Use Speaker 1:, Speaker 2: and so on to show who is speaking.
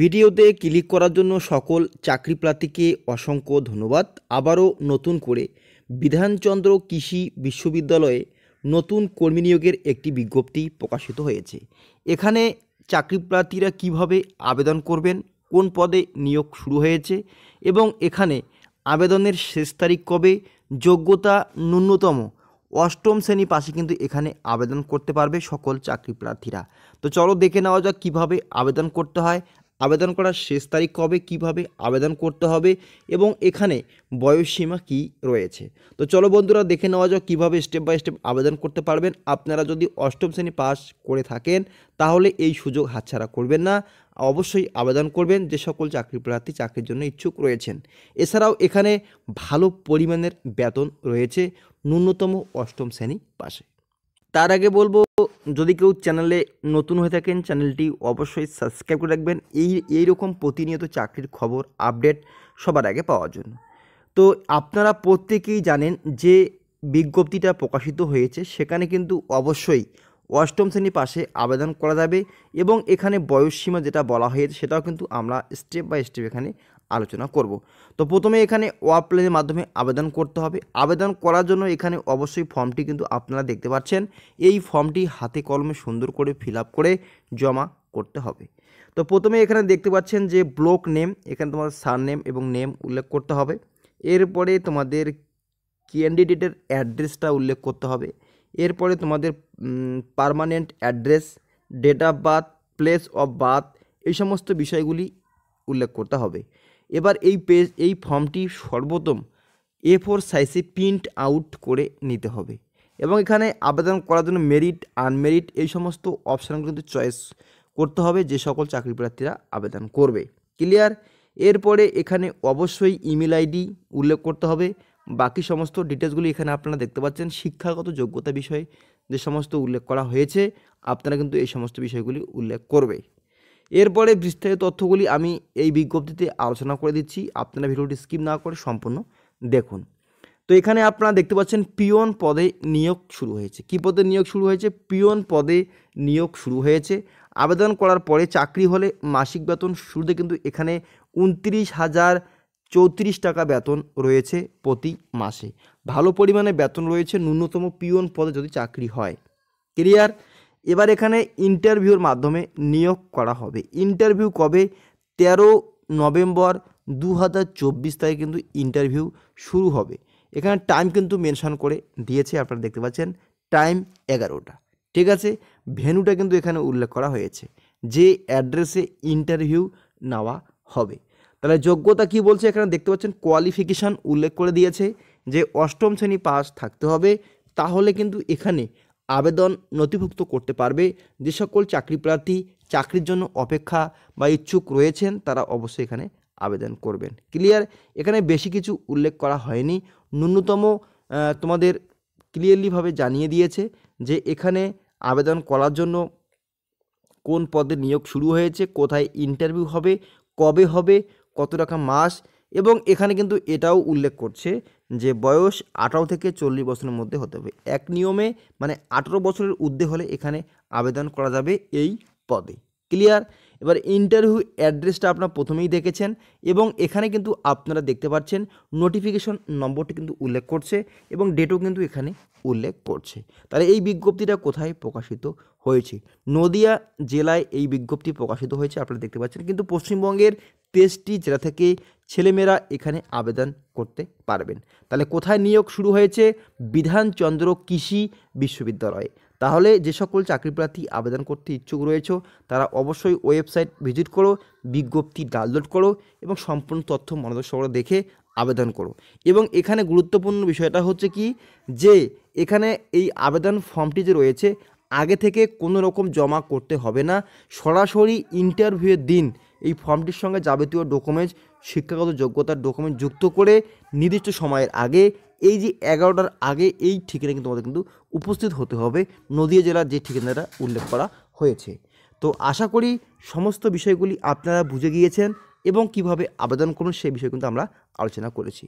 Speaker 1: ভিডিওতে ক্লিক করার জন্য সকল চাকরি প্রার্থীকে অসংখ্য ধন্যবাদ আবারও নতুন করে বিধানচন্দ্র কৃষি বিশ্ববিদ্যালয়ে নতুন কর্মী নিয়োগের একটি বিজ্ঞপ্তি প্রকাশিত হয়েছে এখানে চাকরি প্রার্থীরা কীভাবে আবেদন করবেন কোন পদে নিয়োগ শুরু হয়েছে এবং এখানে আবেদনের শেষ তারিখ কবে যোগ্যতা ন্যূনতম অষ্টম শ্রেণী পাশে কিন্তু এখানে আবেদন করতে পারবে সকল চাকরি প্রার্থীরা তো চলো দেখে নেওয়া যাক কীভাবে আবেদন করতে হয় আবেদন করার শেষ তারিখ কবে কিভাবে আবেদন করতে হবে এবং এখানে বয়সসীমা কি রয়েছে তো চলো বন্ধুরা দেখে নেওয়া যাক কীভাবে স্টেপ বাই স্টেপ আবেদন করতে পারবেন আপনারা যদি অষ্টম শ্রেণী পাস করে থাকেন তাহলে এই সুযোগ হাতছাড়া করবেন না অবশ্যই আবেদন করবেন যে সকল চাকরি প্রার্থী চাকরির জন্য ইচ্ছুক রয়েছেন এছাড়াও এখানে ভালো পরিমাণের বেতন রয়েছে ন্যূনতম অষ্টম শ্রেণী পাশে তার আগে বলবো যদি কেউ চ্যানেলে নতুন হয়ে থাকেন চ্যানেলটি অবশ্যই সাবস্ক্রাইব করে রাখবেন এই এইরকম প্রতিনিয়ত চাকরির খবর আপডেট সবার আগে পাওয়ার জন্য তো আপনারা প্রত্যেকেই জানেন যে বিজ্ঞপ্তিটা প্রকাশিত হয়েছে সেখানে কিন্তু অবশ্যই অষ্টম শ্রেণী পাশে আবেদন করা যাবে এবং এখানে বয়সসীমা যেটা বলা হয়েছে সেটাও কিন্তু আমরা স্টেপ বাই স্টেপ এখানে আলোচনা করব তো প্রথমে এখানে ওয়াপ্লেনের মাধ্যমে আবেদন করতে হবে আবেদন করার জন্য এখানে অবশ্যই ফর্মটি কিন্তু আপনারা দেখতে পাচ্ছেন এই ফর্মটি হাতে কলমে সুন্দর করে ফিল করে জমা করতে হবে তো প্রথমে এখানে দেখতে পাচ্ছেন যে ব্লক নেম এখানে তোমার সার নেম এবং নেম উল্লেখ করতে হবে এরপরে তোমাদের ক্যান্ডিডেটের অ্যাড্রেসটা উল্লেখ করতে হবে এরপরে তোমাদের permanent address date of birth place of birth এই সমস্ত বিষয়গুলি উল্লেখ করতে হবে এবার এই পেজ এই ফর্মটি সর্বোত্তম এ ফোর সাইজে প্রিন্ট আউট করে নিতে হবে এবং এখানে আবেদন করার জন্য মেরিট আনমেরিট এই সমস্ত অপশানগুলো কিন্তু চয়েস করতে হবে যে সকল চাকরি প্রার্থীরা আবেদন করবে ক্লিয়ার এরপরে এখানে অবশ্যই ইমেল আইডি উল্লেখ করতে হবে বাকি সমস্ত ডিটেলসগুলি এখানে আপনারা দেখতে পাচ্ছেন শিক্ষাগত যোগ্যতা বিষয়ে যে সমস্ত উল্লেখ করা হয়েছে আপনারা কিন্তু এই সমস্ত বিষয়গুলি উল্লেখ করবে এরপরে বিস্তারিত তথ্যগুলি আমি এই বিজ্ঞপ্তিতে আলোচনা করে দিচ্ছি আপনারা ভিডিওটি স্কিপ না করে সম্পূর্ণ দেখুন তো এখানে আপনারা দেখতে পাচ্ছেন পিয়ন পদে নিয়োগ শুরু হয়েছে কী পদে নিয়োগ শুরু হয়েছে পিয়ন পদে নিয়োগ শুরু হয়েছে আবেদন করার পরে চাকরি হলে মাসিক বেতন শুরুতে কিন্তু এখানে উনত্রিশ হাজার চৌত্রিশ টাকা বেতন রয়েছে প্রতি মাসে ভালো পরিমাণে বেতন রয়েছে ন্যূনতম পিয়ন পদে যদি চাকরি হয় কেরিয়ার এবার এখানে ইন্টারভিউর মাধ্যমে নিয়োগ করা হবে ইন্টারভিউ কবে তেরো নভেম্বর দু হাজার চব্বিশ তারিখে কিন্তু ইন্টারভিউ শুরু হবে এখানে টাইম কিন্তু মেনশন করে দিয়েছে আপনারা দেখতে পাচ্ছেন টাইম এগারোটা ঠিক আছে ভেনুটা কিন্তু এখানে উল্লেখ করা হয়েছে যে অ্যাড্রেসে ইন্টারভিউ নেওয়া হবে তাহলে যোগ্যতা কি বলছে এখানে দেখতে পাচ্ছেন কোয়ালিফিকেশান উল্লেখ করে দিয়েছে যে অষ্টম শ্রেণী পাস থাকতে হবে তাহলে কিন্তু এখানে আবেদন নথিভুক্ত করতে পারবে যে সকল চাকরি প্রার্থী চাকরির জন্য অপেক্ষা বা ইচ্ছুক রয়েছেন তারা অবশ্যই এখানে আবেদন করবেন ক্লিয়ার এখানে বেশি কিছু উল্লেখ করা হয়নি ন্যূনতম তোমাদের ক্লিয়ারলিভাবে জানিয়ে দিয়েছে যে এখানে আবেদন করার জন্য কোন পদে নিয়োগ শুরু হয়েছে কোথায় ইন্টারভিউ হবে কবে হবে কত টাকা মাস এবং এখানে কিন্তু এটাও উল্লেখ করছে যে বয়স আঠারো থেকে চল্লিশ বছরের মধ্যে হতে হবে এক নিয়মে মানে আঠারো বছরের উর্ধে হলে এখানে আবেদন করা যাবে এই পদে ক্লিয়ার এবার ইন্টারভিউ অ্যাড্রেসটা আপনার প্রথমেই দেখেছেন এবং এখানে কিন্তু আপনারা দেখতে পাচ্ছেন নোটিফিকেশন নম্বরটি কিন্তু উল্লেখ করছে এবং ডেটও কিন্তু এখানে উল্লেখ করছে তাহলে এই বিজ্ঞপ্তিটা কোথায় প্রকাশিত হয়েছে নদিয়া জেলায় এই বিজ্ঞপ্তি প্রকাশিত হয়েছে আপনারা দেখতে পাচ্ছেন কিন্তু পশ্চিমবঙ্গের পেজটি যেটা থেকে ছেলেমেয়েরা এখানে আবেদন করতে পারবেন তাহলে কোথায় নিয়োগ শুরু হয়েছে বিধানচন্দ্র কৃষি বিশ্ববিদ্যালয়ে তাহলে যে সকল চাকরি প্রার্থী আবেদন করতে ইচ্ছুক রয়েছে তারা অবশ্যই ওয়েবসাইট ভিজিট করো বিজ্ঞপ্তি ডাউনলোড করো এবং সম্পূর্ণ তথ্য মনোযোগ সহকারে দেখে আবেদন করো এবং এখানে গুরুত্বপূর্ণ বিষয়টা হচ্ছে কি যে এখানে এই আবেদন ফর্মটি যে রয়েছে আগে থেকে কোনো রকম জমা করতে হবে না সরাসরি ইন্টারভিউয়ের দিন এই ফর্মটির সঙ্গে যাবতীয় ডকুমেন্টস শিক্ষাগত যোগ্যতার ডকুমেন্ট যুক্ত করে নির্দিষ্ট সময়ের আগে এই যে এগারোটার আগে এই ঠিকানা কিন্তু আমাদের কিন্তু উপস্থিত হতে হবে নদিয়া জেলার যে ঠিকানাটা উল্লেখ করা হয়েছে তো আশা করি সমস্ত বিষয়গুলি আপনারা বুঝে গিয়েছেন এবং কিভাবে আবেদন করুন সেই বিষয়ে কিন্তু আমরা আলোচনা করেছি